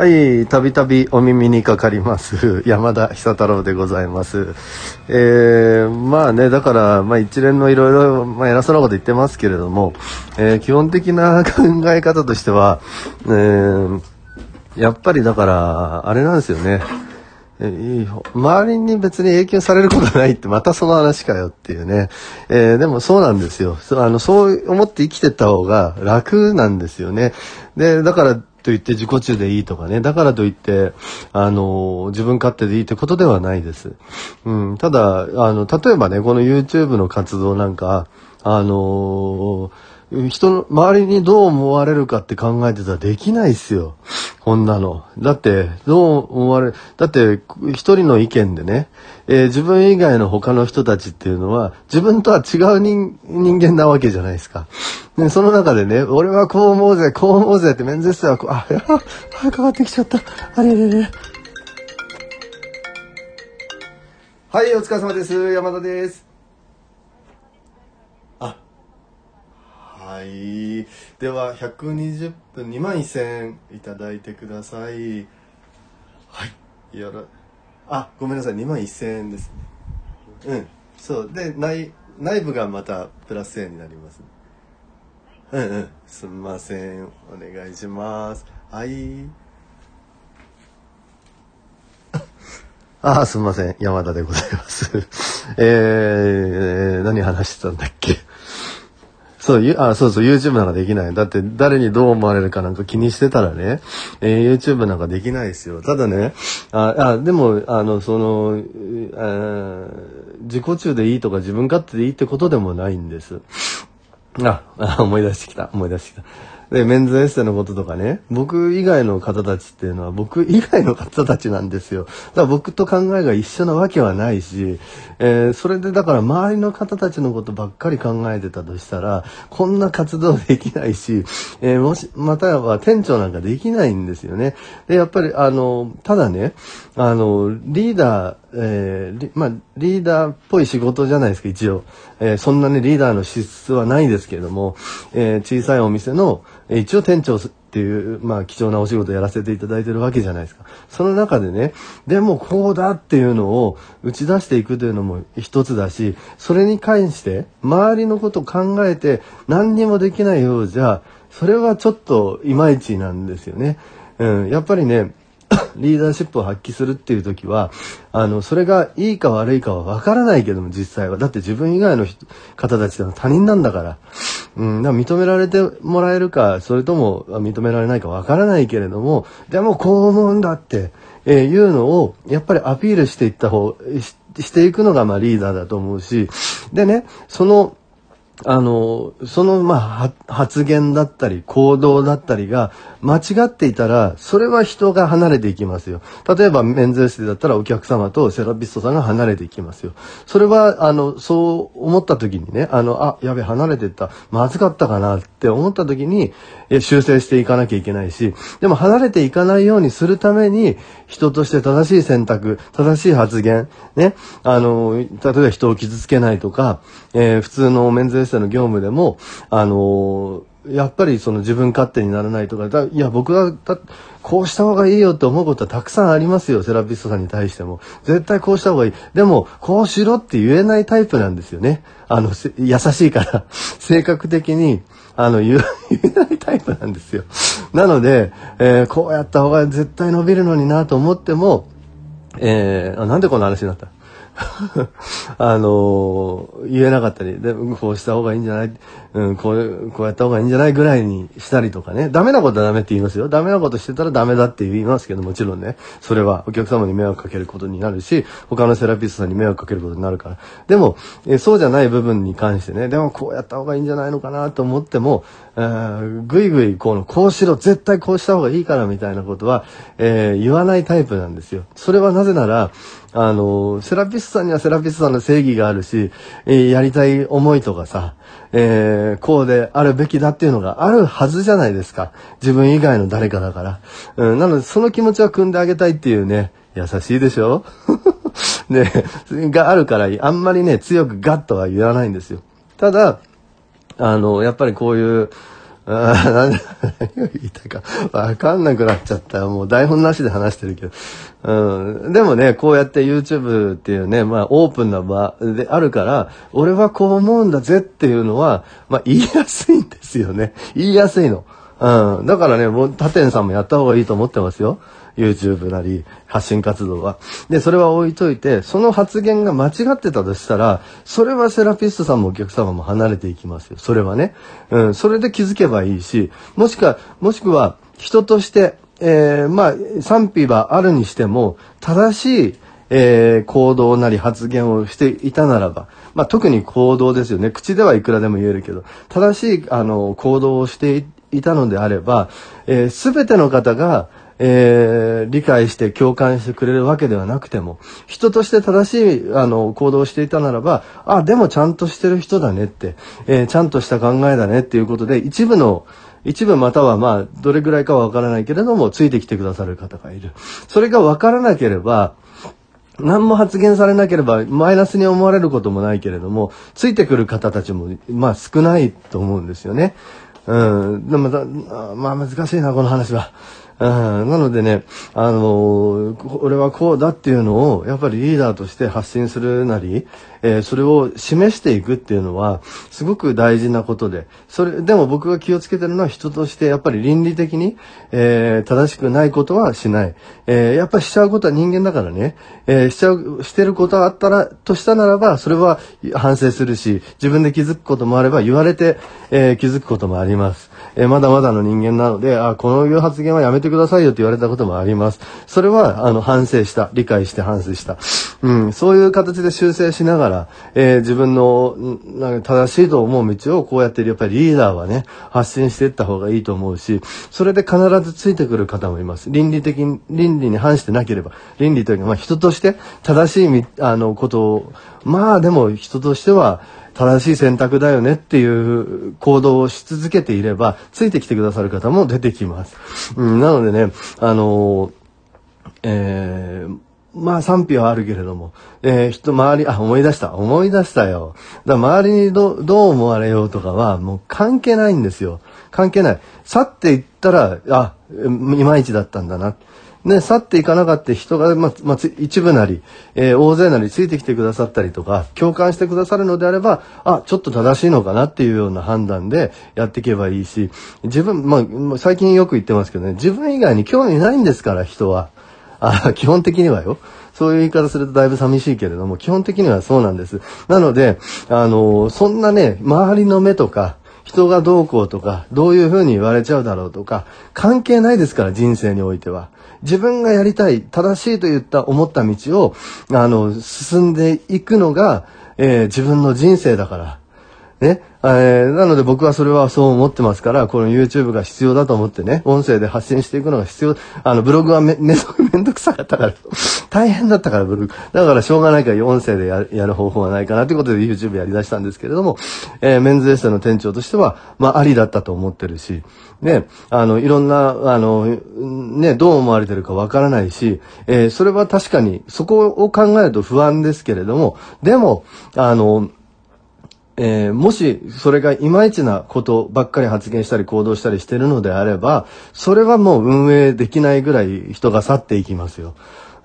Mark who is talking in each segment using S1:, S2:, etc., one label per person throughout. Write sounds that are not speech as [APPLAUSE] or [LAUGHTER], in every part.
S1: はい、たびたびお耳にかかります。[LAUGHS] 山田久太郎でございます。えー、まあね、だから、まあ一連のいろいろ、まあ偉そうなこと言ってますけれども、えー、基本的な考え方としては、えー、やっぱりだから、あれなんですよね。周りに別に影響されることないって、またその話かよっていうね。えー、でもそうなんですよ。あの、そう思って生きてった方が楽なんですよね。で、だから、と言って自己中でいいとかね、だからといって、あの、自分勝手でいいってことではないです。うん、ただ、あの、例えばね、この YouTube の活動なんか、あのー人の周りにどう思われるかって考えてたらできないっすよ。こんなの。だって、どう思われだって一人の意見でね、えー、自分以外の他の人たちっていうのは自分とは違う人人間なわけじゃないですか。で、その中でね、俺はこう思うぜ、こう思うぜって面接したら、あ、やばかかってきちゃった。あれれれ。はい、お疲れ様です。山田です。はい。では、120分2万1000円いただいてください。はい。よろ、あ、ごめんなさい。2万1000円ですね。うん。そう。で、内、内部がまたプラス円になります、ね。うんうん。すんません。お願いします。はい。あ [LAUGHS] あ、すんません。山田でございます。[LAUGHS] えー、えー、何話してたんだっけそう、あ、そうそう、YouTube なんかできない。だって、誰にどう思われるかなんか気にしてたらね、えー、YouTube なんかできないですよ。ただね、あ、あでも、あの、その、え自己中でいいとか自分勝手でいいってことでもないんです。あ、あ思い出してきた、思い出してきた。で、メンズエステのこととかね、僕以外の方たちっていうのは僕以外の方たちなんですよ。だから僕と考えが一緒なわけはないし、えー、それでだから周りの方たちのことばっかり考えてたとしたら、こんな活動できないし、えー、もし、または店長なんかできないんですよね。で、やっぱりあの、ただね、あの、リーダー、えーまあ、リーダーっぽい仕事じゃないですか、一応。えー、そんなにリーダーの資質はないですけれども、えー、小さいお店の、えー、一応店長っていう、まあ、貴重なお仕事やらせていただいてるわけじゃないですか。その中でね、でもこうだっていうのを打ち出していくというのも一つだし、それに関して、周りのこと考えて何にもできないようじゃ、それはちょっといまいちなんですよね。うん、やっぱりね、リーダーシップを発揮するっていう時は、あの、それがいいか悪いかはわからないけども、実際は。だって自分以外の方たちは他人なんだから。うん、だから認められてもらえるか、それとも認められないかわからないけれども、でもこう思うんだって、えー、いうのを、やっぱりアピールしていった方、ししていくのが、まあリーダーだと思うし、でね、その、あの、その、まあ、発言だったり、行動だったりが、間違っていたら、それは人が離れていきますよ。例えば、免税室だったら、お客様とセラピストさんが離れていきますよ。それは、あの、そう思った時にね、あの、あ、やべ、離れてった。まずかったかなって思った時に、修正していかなきゃいけないし、でも離れていかないようにするために、人として正しい選択、正しい発言、ね、あの、例えば人を傷つけないとか、えー、普通の免税しての業務でも、あのー、やっぱりその自分勝手にならないとか、だいや、僕はだ、こうした方がいいよって思うことはたくさんありますよ、セラピストさんに対しても。絶対こうした方がいい。でも、こうしろって言えないタイプなんですよね。あの、優しいから、[LAUGHS] 性格的に、あの、[LAUGHS] 言えないタイプなんですよ。なので、えー、こうやった方が絶対伸びるのになと思っても、えー、なんでこな話になった [LAUGHS] あのー、言えなかったり、で、こうした方がいいんじゃない、うん、こう、こうやった方がいいんじゃないぐらいにしたりとかね。ダメなことはダメって言いますよ。ダメなことしてたらダメだって言いますけど、もちろんね。それはお客様に迷惑かけることになるし、他のセラピストさんに迷惑かけることになるから。でも、えそうじゃない部分に関してね、でもこうやった方がいいんじゃないのかなと思っても、えー、ぐいぐいこの、こうしろ、絶対こうした方がいいからみたいなことは、えー、言わないタイプなんですよ。それはなぜなら、あの、セラピストさんにはセラピストさんの正義があるし、えー、やりたい思いとかさ、えー、こうであるべきだっていうのがあるはずじゃないですか。自分以外の誰かだから。うん、なので、その気持ちは組んであげたいっていうね、優しいでしょ [LAUGHS] ね、があるから、あんまりね、強くガッとは言わないんですよ。ただ、あの、やっぱりこういう、ああ、何を言いたいか分かんなくなっちゃった。もう台本なしで話してるけど。うん。でもね、こうやって YouTube っていうね、まあオープンな場であるから、俺はこう思うんだぜっていうのは、まあ言いやすいんですよね。言いやすいの。うん。だからね、もう、他店さんもやった方がいいと思ってますよ。YouTube なり、発信活動は。で、それは置いといて、その発言が間違ってたとしたら、それはセラピストさんもお客様も離れていきますよ。それはね。うん。それで気づけばいいし、もしくは、もしくは、人として、えー、まあ、賛否はあるにしても、正しい、えー、行動なり発言をしていたならば、まあ、特に行動ですよね。口ではいくらでも言えるけど、正しい、あの、行動をしていたのであれば、えー、全ての方が、えー、理解して共感してくれるわけではなくても、人として正しい、あの、行動をしていたならば、あ、でもちゃんとしてる人だねって、えー、ちゃんとした考えだねっていうことで、一部の、一部またはまあ、どれぐらいかはわからないけれども、ついてきてくださる方がいる。それがわからなければ、何も発言されなければマイナスに思われることもないけれども、ついてくる方たちも、まあ少ないと思うんですよね。うん。でままあ難しいな、この話は。うん、なのでね、あのー、俺はこうだっていうのを、やっぱりリーダーとして発信するなり、えー、それを示していくっていうのは、すごく大事なことで、それ、でも僕が気をつけてるのは人として、やっぱり倫理的に、えー、正しくないことはしない。えー、やっぱりしちゃうことは人間だからね、えー、しちゃう、してることはあったら、としたならば、それは反省するし、自分で気づくこともあれば、言われて、えー、気づくこともあります。えー、まだまだの人間なので、あ、このいう発言はやめてくださいよって言われたこともあります。それは、あの、反省した。理解して反省した。うん、そういう形で修正しながら、ら、えー、自分の、なんか正しいと思う道をこうやってやっぱりリーダーはね、発信していった方がいいと思うし、それで必ずついてくる方もいます。倫理的に、倫理に反してなければ、倫理というか、まあ人として正しいみ、あの、ことを、まあでも人としては、正しい選択だよねっていう行動をし続けていれば、ついてきてくださる方も出てきます。うん、なのでね、あのー、えー、まあ賛否はあるけれども、えー、人周り、あ、思い出した、思い出したよ。だ周りにどどう思われようとかは、もう関係ないんですよ。関係ない。去っていったら、あ、いまいちだったんだな。ね、去っていかなかった人が、ま、ま、一部なり、えー、大勢なりついてきてくださったりとか、共感してくださるのであれば、あ、ちょっと正しいのかなっていうような判断でやっていけばいいし、自分、まあ、最近よく言ってますけどね、自分以外に興味ないんですから、人は。あ基本的にはよ。そういう言い方するとだいぶ寂しいけれども、基本的にはそうなんです。なので、あの、そんなね、周りの目とか、人がどうこうとか、どういうふうに言われちゃうだろうとか、関係ないですから、人生においては。自分がやりたい、正しいと言った、思った道を、あの、進んでいくのが、えー、自分の人生だから。ね。えー、なので僕はそれはそう思ってますから、この YouTube が必要だと思ってね、音声で発信していくのが必要。あの、ブログはめ、めんどく [LAUGHS] さかったから、大変だったからブログ。だからしょうがないから音声でややる方法はないかなということで YouTube やりだしたんですけれども、えー、メンズエステの店長としては、まあ、ありだったと思ってるし、ね、あの、いろんな、あの、ね、どう思われてるかわからないし、えー、それは確かに、そこを考えると不安ですけれども、でも、あの、えー、もしそれがいまいちなことばっかり発言したり行動したりしてるのであれば、それはもう運営できないぐらい人が去っていきますよ。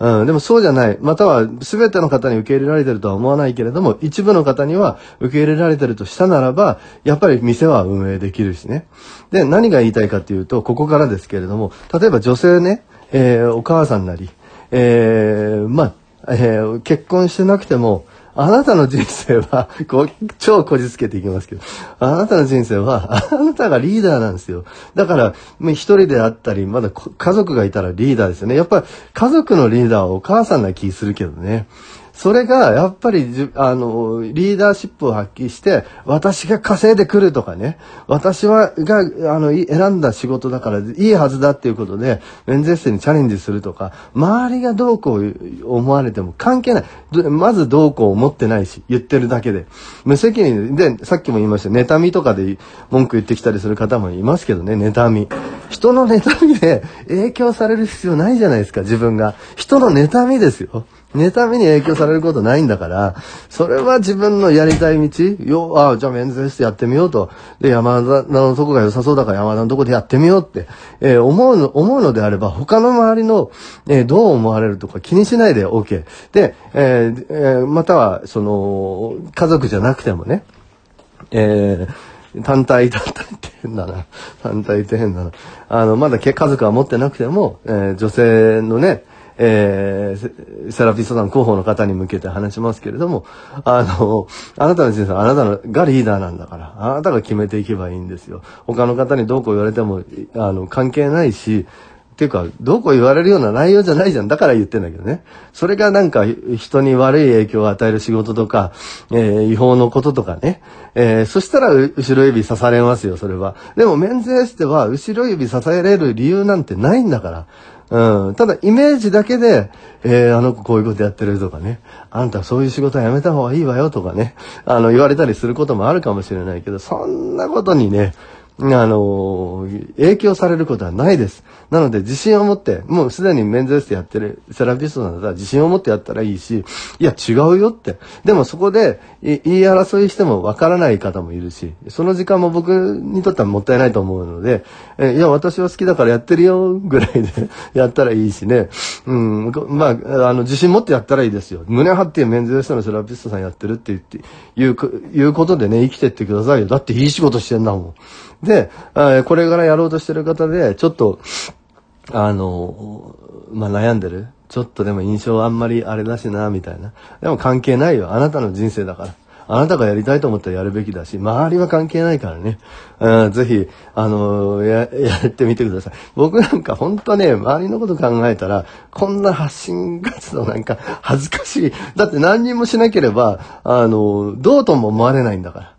S1: うん、でもそうじゃない。または全ての方に受け入れられてるとは思わないけれども、一部の方には受け入れられてるとしたならば、やっぱり店は運営できるしね。で、何が言いたいかっていうと、ここからですけれども、例えば女性ね、えー、お母さんなり、えー、まあ、えー、結婚してなくても、あなたの人生は、こう、超こじつけていきますけど、あなたの人生は、あなたがリーダーなんですよ。だから、一人であったり、まだ家族がいたらリーダーですよね。やっぱり家族のリーダーはお母さんな気するけどね。それがやっぱりあのリーダーシップを発揮して私が稼いでくるとかね私はがあの選んだ仕事だからいいはずだっていうことで免税制にチャレンジするとか周りがどうこう思われても関係ないまずどうこう思ってないし言ってるだけで無責任でさっきも言いました妬みとかで文句言ってきたりする方もいますけどね妬み人の妬みで影響される必要ないじゃないですか自分が人の妬みですよ妬みに影響されることないんだから、それは自分のやりたい道、よ、ああ、じゃあズ接してやってみようと。で、山田のとこが良さそうだから山田のとこでやってみようって、えー、思うの、思うのであれば、他の周りの、えー、どう思われるとか気にしないで OK。で、えー、えー、または、その、家族じゃなくてもね、えー、単体、単体って変だな。単体って変だな。あの、まだ家族は持ってなくても、えー、女性のね、えー、セラピストさん候補の方に向けて話しますけれども、あの、あなたの人生、あなたがリーダーなんだから、あなたが決めていけばいいんですよ。他の方にどうこう言われても、あの、関係ないし、っていうか、どうこう言われるような内容じゃないじゃん。だから言ってんだけどね。それがなんか、人に悪い影響を与える仕事とか、えー、違法のこととかね。えー、そしたら、後ろ指刺されますよ、それは。でも、メンズエステは、後ろ指刺される理由なんてないんだから。うん。ただ、イメージだけで、えー、あの子こういうことやってるとかね、あんたそういう仕事はやめた方がいいわよとかね、あの、言われたりすることもあるかもしれないけど、そんなことにね、あの、影響されることはないです。なので自信を持って、もうすでにメンズエステやってるセラピストなんだったら自信を持ってやったらいいし、いや違うよって。でもそこで言い争いしてもわからない方もいるし、その時間も僕にとってはもったいないと思うので、えいや私は好きだからやってるよぐらいでやったらいいしね。うん、まあ、あの、自信持ってやったらいいですよ。胸張ってメンズエステのセラピストさんやってるって言って、いう、いうことでね、生きてってくださいよ。だっていい仕事してんだもん。で、これからやろうとしてる方で、ちょっと、あの、まあ、悩んでる。ちょっとでも印象あんまりあれだしな、みたいな。でも関係ないよ。あなたの人生だから。あなたがやりたいと思ったらやるべきだし、周りは関係ないからね。うん、ぜひ、あのー、や、[LAUGHS] やってみてください。僕なんか本当ね、周りのこと考えたら、こんな発信活動なんか恥ずかしい。だって何人もしなければ、あのー、どうとも思われないんだか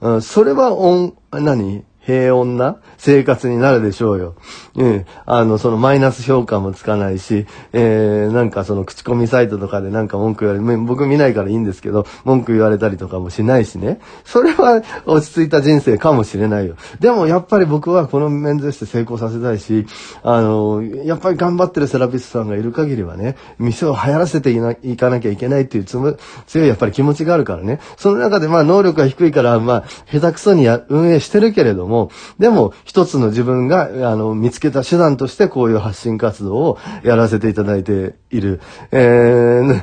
S1: ら。うん、それは、おん、何平穏な生活になるでしょうよ。うん。あの、そのマイナス評価もつかないし、えー、なんかその口コミサイトとかでなんか文句言われ、僕見ないからいいんですけど、文句言われたりとかもしないしね。それは落ち着いた人生かもしれないよ。でもやっぱり僕はこの面接して成功させたいし、あの、やっぱり頑張ってるセラピストさんがいる限りはね、店を流行らせていなかなきゃいけないっていうつむ、強いやっぱり気持ちがあるからね。その中でまあ能力が低いから、まあ、下手くそにや運営してるけれども、も、でも一つの自分が、あの、見つけた手段としてこういう発信活動をやらせていただいている。え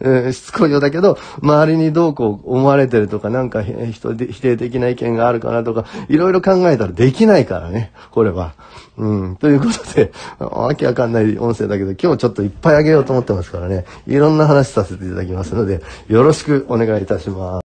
S1: ー、しつこいようだけど、周りにどうこう思われてるとか、なんか否定的な意見があるかなとか、いろいろ考えたらできないからね、これは。うん。ということで、[LAUGHS] わけわかんない音声だけど、今日ちょっといっぱいあげようと思ってますからね、いろんな話させていただきますので、よろしくお願いいたします。